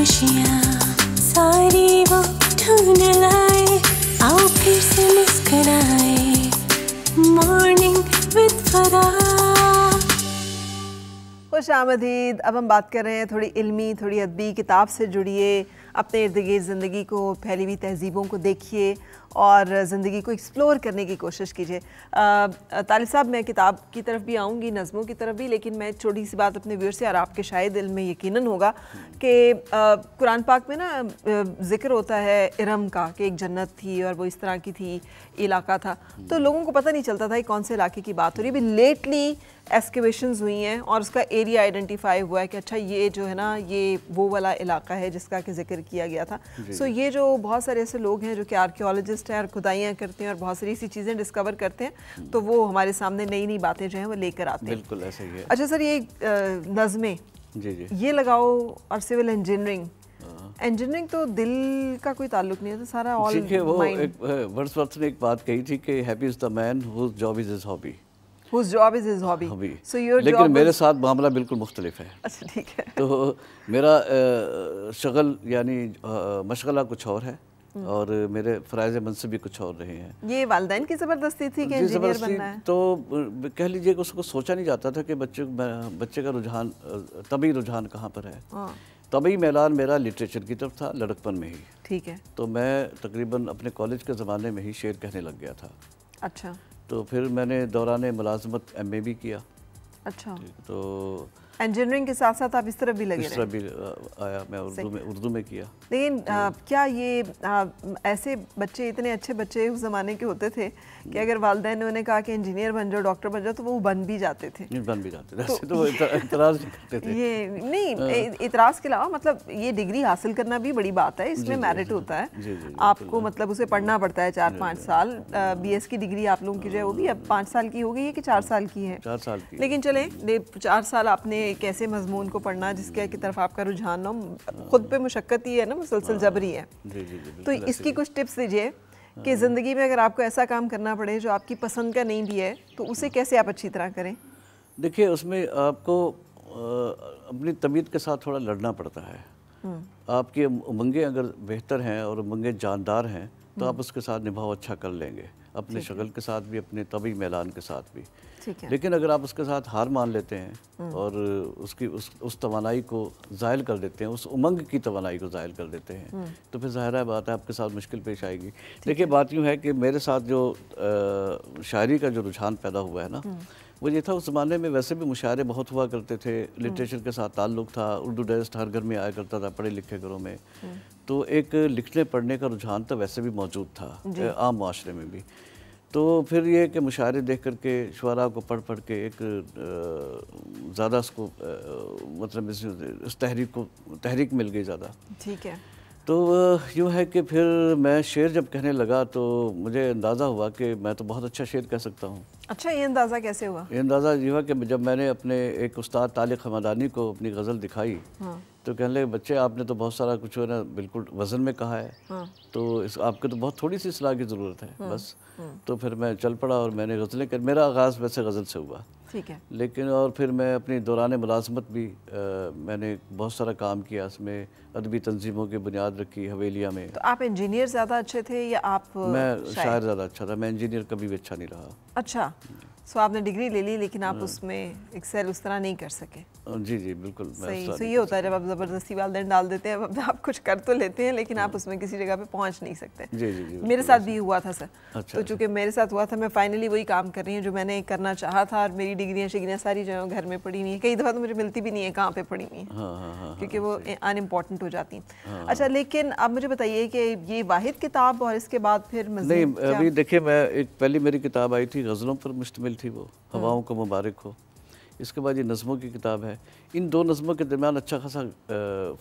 खुशियाँ सारी वो ढूंढ लाए आओ फिर से मुस्कराए मॉर्निंग विद फरा खुश आमदीद अब हम बात कर रहे हैं थोड़ी इल्मी थोड़ी अदबी किताब से जुड़िए अपने इर्द गिर्द ज़िंदगी को फैली हुई तहजीबों को देखिए और ज़िंदगी को एक्सप्लोर करने की कोशिश कीजिए तालिब साहब मैं किताब की तरफ भी आऊँगी नज़मों की तरफ भी लेकिन मैं छोटी सी बात अपने व्यवर से और आपके शायद दिल में यकीन होगा कि कुरान पाक में ना जिक्र होता है इरम का कि एक जन्नत थी और वो इस तरह की थी इलाका था तो लोगों को पता नहीं चलता था कि कौन से इलाके की बात हो रही है लेटली एक्सकेवेशन हुई हैं और उसका एरिया आइडेंटिफाई हुआ है कि अच्छा ये जो है ना ये वो वाला इलाका है जिसका कि जिक्र किया गया था सो so ये जो बहुत सारे ऐसे लोग हैं जो कि आर्कियोलॉजिस्ट हैं और खुदाइयाँ करते हैं और बहुत सारी ऐसी चीज़ें डिस्कवर करते हैं तो वो हमारे सामने नई नई बातें जो हैं वो लेकर आते हैं बिल्कुल ऐसे ही है अच्छा सर ये नज़में ये लगाओ और सिविल इंजीनियरिंग इंजीनियरिंग हाँ। तो दिल का कोई ताल्लुक नहीं है तो सारा ऑल वो एक ने एक बात कही थी कि happy is the man whose job is is hobby लेकिन मेरे साथ मामला बिल्कुल मुख्तलिफ है अच्छा ठीक है तो मेरा शगल यानी मशगला कुछ और है और मेरे फ़राइज मनसबी भी कुछ और रहे हैं ये वाले की ज़बरदस्ती थी कि इंजीनियर बनना है तो कह लीजिए कि उसको सोचा नहीं जाता था कि बच्चे बच्चे का रुझान तभी रुझान कहाँ पर है हाँ। तभी मैलान मेरा लिटरेचर की तरफ था लड़कपन में ही ठीक है तो मैं तकरीबन अपने कॉलेज के ज़माने में ही शेर कहने लग गया था अच्छा तो फिर मैंने दौरान मुलाजमत एम ए भी किया अच्छा तो इंजीनियरिंग के साथ साथ आप इस तरफ भी लगे इस तरफ भी आया मैं उर्दू में उर्दू में किया लेकिन आ, हम्म। क्या ये आ, ऐसे बच्चे इतने अच्छे बच्चे उस ज़माने के होते थे कि हम्म। अगर वालदे ने उन्हें कहा कि इंजीनियर बन जाओ डॉक्टर बन जाओ तो वो बन भी जाते थे बन भी जाते तो, तो इतराज करते थे ये नहीं हाँ। इतराज़ के अलावा मतलब ये डिग्री हासिल करना भी बड़ी बात है इसमें मेरिट होता है आपको मतलब उसे पढ़ना पड़ता है चार पाँच साल बी की डिग्री आप लोगों की जो है वो भी अब हाँ। पाँच साल की हो गई है कि चार हाँ। साल की है चार साल की लेकिन चले हम्म। चार साल आपने एक ऐसे मजमून को पढ़ना जिसके की तरफ आपका रुझान हो खुद पे मुशक्क़त ही है ना मुसलसल हाँ। जबरी है तो इसकी कुछ टिप्स दीजिए हाँ। कि ज़िंदगी में अगर आपको ऐसा काम करना पड़े जो आपकी पसंद का नहीं भी है तो उसे कैसे आप अच्छी तरह करें देखिए उसमें आपको अपनी तबीयत के साथ थोड़ा लड़ना पड़ता है हम्म। आपकी उमंगे अगर बेहतर हैं और उमंगे जानदार हैं तो हम्म। आप उसके साथ निभाव अच्छा कर लेंगे अपने शक्ल के साथ भी अपने तबी मैलान के साथ भी लेकिन अगर आप उसके साथ हार मान लेते हैं और उसकी उस उस तोानाई को ज़ायल कर देते हैं उस उमंग की तोानाई को ज़ायल कर देते हैं तो फिर ज़ाहिर बात है आपके साथ मुश्किल पेश आएगी देखिए बात यूँ है कि मेरे साथ जो शायरी का जो रुझान पैदा हुआ है ना हम्म। वो ये था उस ज़माने में वैसे भी मुशायरे बहुत हुआ करते थे लिटरेचर के साथ ताल्लुक था उर्दू डेस्ट हर घर में आया करता था पढ़े लिखे घरों में हम्म। तो एक लिखने पढ़ने का रुझान तो वैसे भी मौजूद था आम माशरे में भी तो फिर ये कि मुशारे देख कर के शुरा को पढ़ पढ़ के एक ज़्यादा उसको मतलब इस, इस तहरीक को तहरीक मिल गई ज़्यादा ठीक है तो यूँ है कि फिर मैं शेर जब कहने लगा तो मुझे अंदाज़ा हुआ कि मैं तो बहुत अच्छा शेर कह सकता हूँ अच्छा ये अंदाज़ा कैसे हुआ ये अंदाज़ा ये हुआ कि जब मैंने अपने एक उस्ताद तालिक हमदानी को अपनी गज़ल दिखाई हाँ। तो कहने लगे बच्चे आपने तो बहुत सारा कुछ ना बिल्कुल वज़न में कहा है हाँ। तो इस आपके तो बहुत थोड़ी सी सलाह की ज़रूरत है हाँ, बस हाँ। तो फिर मैं चल पड़ा और मैंने गज़लें कर मेरा आगाज़ वैसे गज़ल से हुआ ठीक है लेकिन और फिर मैं अपनी दौरान मुलाजमत भी आ, मैंने बहुत सारा काम किया इसमें अदबी तंजीमों की बुनियाद रखी हवेलिया में तो आप इंजीनियर ज़्यादा अच्छे थे या आप मैं शायर ज़्यादा अच्छा था मैं इंजीनियर कभी भी अच्छा नहीं रहा अच्छा सो so, आपने डिग्री ले ली लेकिन आप हाँ। उसमें एक्सेल उस तरह नहीं कर सके जी जी बिल्कुल सही सो ये होता है जब आप ज़बरदस्ती वालदेन डाल देते हैं अब आप कुछ कर तो लेते हैं लेकिन आप हाँ। उसमें किसी जगह पे पहुंच नहीं सकते जी जी, जी मेरे साथ भी हुआ था सर अच्छा, तो अच्छा। चूंकि मेरे साथ हुआ था मैं फाइनली वही काम कर रही हूँ जो मैंने करना चाहा था और मेरी डिग्रियाँ शिग्रियाँ सारी जो है घर में पड़ी हुई है कई दफ़ा तो मुझे मिलती भी नहीं है कहाँ पर पड़ी हुई है हाँ, क्योंकि वो अनइम्पॉर्टेंट हो जाती हैं अच्छा लेकिन आप मुझे बताइए कि ये वाहिद किताब और इसके बाद फिर नहीं अभी देखिए मैं एक पहली मेरी किताब आई थी गज़लों पर मुश्तमिल थी वो हाँ। हवाओं को मुबारक हो इसके बाद ये नज़मों की किताब है इन दो नज़मों के दरमियान अच्छा खासा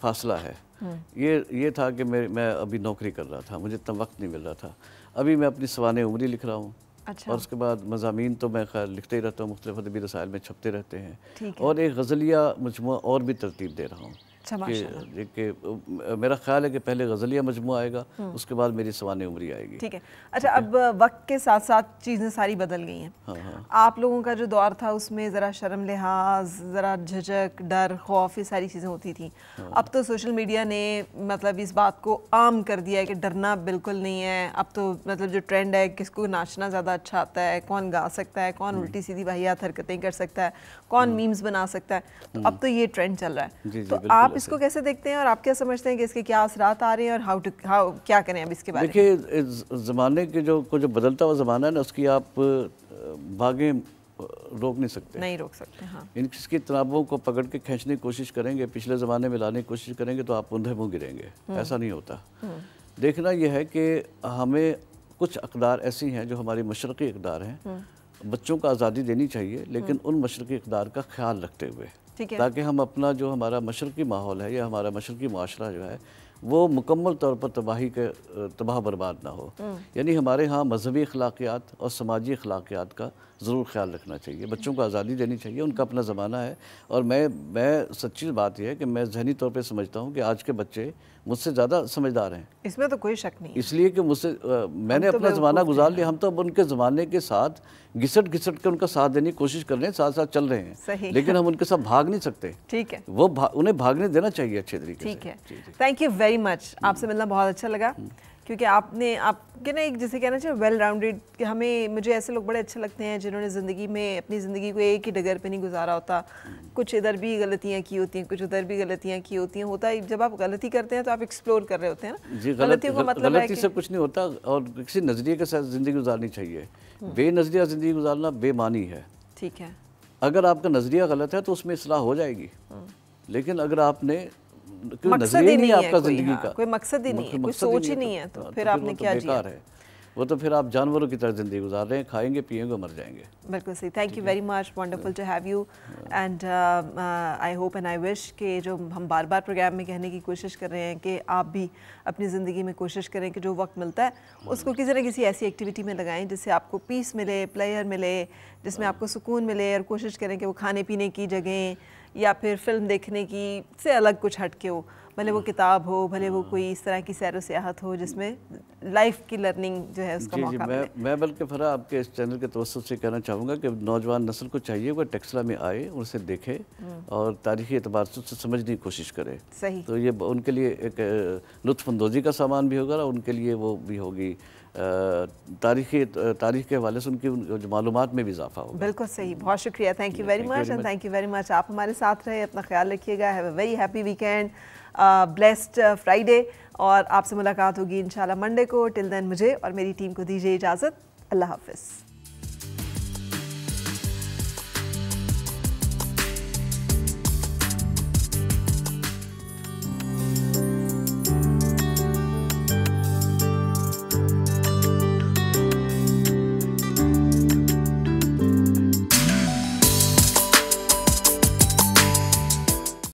फासला है हाँ। ये ये था कि मैं मैं अभी नौकरी कर रहा था मुझे इतना वक्त नहीं मिल रहा था अभी मैं अपनी सवान उमरी लिख रहा हूँ अच्छा। और उसके बाद मजामी तो मैं खैर लिखते ही रहता हूँ मुख्तलिफ अदबी रसायल में छपते रहते हैं और एक गज़लिया मजमु और भी तरतीब दे रहा हूँ अच्छा, कि, कि मेरा ख्याल है कि पहले गज़लिया मजमू आएगा हम्म। उसके बाद मेरी सवान उम्री आएगी ठीक है अच्छा अब वक्त के साथ साथ चीज़ें सारी बदल गई हैं हाँ, हाँ। आप लोगों का जो दौर था उसमें ज़रा शर्म लिहाज ज़रा झझक डर खौफ ये सारी चीज़ें होती थी हाँ। अब तो सोशल मीडिया ने मतलब इस बात को आम कर दिया है कि डरना बिल्कुल नहीं है अब तो मतलब जो ट्रेंड है किसको नाचना ज़्यादा अच्छा आता है कौन गा सकता है कौन हम्म। उल्टी सीधी वाहियात हरकतें कर सकता है कौन हम्म। मीम्स बना सकता है तो अब तो ये ट्रेंड चल रहा है तो आप इसको कैसे देखते हैं और आप क्या समझते हैं कि इसके क्या असर आ रहे हैं और हाउ टू हाउ क्या करें अब इसके बारे में देखिए ज़माने के जो को जो बदलता हुआ ज़माना है ना उसकी आप भागे रोक नहीं सकते नहीं रोक सकते हाँ इन इसकी तनावों को पकड़ के खींचने की कोशिश करेंगे पिछले ज़माने में लाने की कोशिश करेंगे तो आप उन्हें मुँह गिरेंगे हम्म। ऐसा नहीं होता हम्म। देखना यह है कि हमें कुछ अकदार ऐसी हैं जो हमारी मशरक़ी अकदार हैं हम्म। बच्चों को आज़ादी देनी चाहिए लेकिन उन मशरक़ी अकदार का ख्याल रखते हुए ताकि हम अपना जो हमारा मशरकी माहौल है या हमारा मशरकी माशरा जो है वो मुकम्मल तौर पर तबाही के तबाह बर्बाद ना हो हम्म। यानी हमारे यहाँ मजहबी अखलाकियात और समाजी अखलाकियात का ज़रूर ख्याल रखना चाहिए बच्चों को आज़ादी देनी चाहिए उनका अपना ज़माना है और मैं मैं सच्ची बात यह है कि मैं जहनी तौर पर समझता हूँ कि आज के बच्चे मुझसे ज़्यादा समझदार हैं इसमें तो कोई शक नहीं इसलिए कि मुझसे मैंने तो अपना ज़माना गुजार लिया हम तो अब उनके ज़माने के साथ घिसट घिसट के उनका साथ देने की कोशिश कर रहे हैं साथ साथ चल रहे हैं सही लेकिन हम उनके साथ भाग नहीं सकते ठीक है वो भा, उन्हें भागने देना चाहिए अच्छे तरीके ठीक है थैंक यू वेरी मच आपसे मिलना बहुत अच्छा लगा हम्म। क्योंकि आपने आपके ना एक जैसे कहना चाहिए वेल राउंडेड हमें मुझे ऐसे लोग बड़े अच्छे लगते हैं जिन्होंने ज़िंदगी में अपनी ज़िंदगी को एक ही डगर पे नहीं गुजारा होता हम्म। कुछ इधर भी गलतियाँ की होती हैं कुछ उधर भी गलतियाँ की होती हैं होता है जब आप गलती करते हैं तो आप एक्सप्लोर कर रहे होते हैं ना जी गलतियों का मतलब गलती से कुछ नहीं होता और किसी नज़रिए के साथ ज़िंदगी गुजारनी चाहिए हम्म। बेनज़रिया ज़िंदगी गुजारना बेमानी है ठीक है अगर आपका नज़रिया गलत है तो उसमें असलाह हो जाएगी हम्म। लेकिन अगर आपने मकसद ही नहीं है आपका जिंदगी हाँ, का कोई मकसद ही नहीं है कोई सोच ही नहीं है तो-, हाँ, तो, तो फिर आपने तो क्या जिया है वो तो फिर आप जानवरों की तरह ज़िंदगी गुजार रहे हैं खाएंगे पिएंगे मर जाएंगे बिल्कुल सही thank you very much wonderful to have you and I hope and I wish के जो हम बार बार प्रोग्राम में कहने की कोशिश कर रहे हैं कि आप भी अपनी ज़िंदगी में कोशिश करें कि जो वक्त मिलता है हाँ। उसको किसी ना किसी ऐसी एक्टिविटी में लगाएं जिससे आपको पीस मिले प्लेयर मिले जिसमें आपको सुकून मिले और कोशिश करें कि वो खाने पीने की जगह या फिर फिल्म देखने की से अलग कुछ हटके हो भले वो किताब हो भले वो हाँ। कोई इस तरह की सैर सियाहत हो जिसमें लाइफ की लर्निंग जो है उसका जी, मौका जी, मैं मैं बल्कि फरा आपके इस चैनल के तवसत से कहना चाहूँगा कि नौजवान नस्ल को चाहिए वो टेक्सला में आए उनसे देखे हम्म। और तारीखी एतबार से उससे समझने की कोशिश करे सही तो ये उनके लिए एक लुत्फानंदोजी का सामान भी होगा और उनके लिए वो भी होगी तारीखी तारीख के हवाले से उनकी मालूम में भी इजाफा होगा बिल्कुल सही बहुत शुक्रिया thank you very much and thank you very much आप हमारे साथ रहे अपना ख्याल रखिएगा very happy weekend blessed Friday और आपसे मुलाकात होगी इन मंडे को टिल देन मुझे और मेरी टीम को दीजिए इजाज़त अल्लाह हाफिज़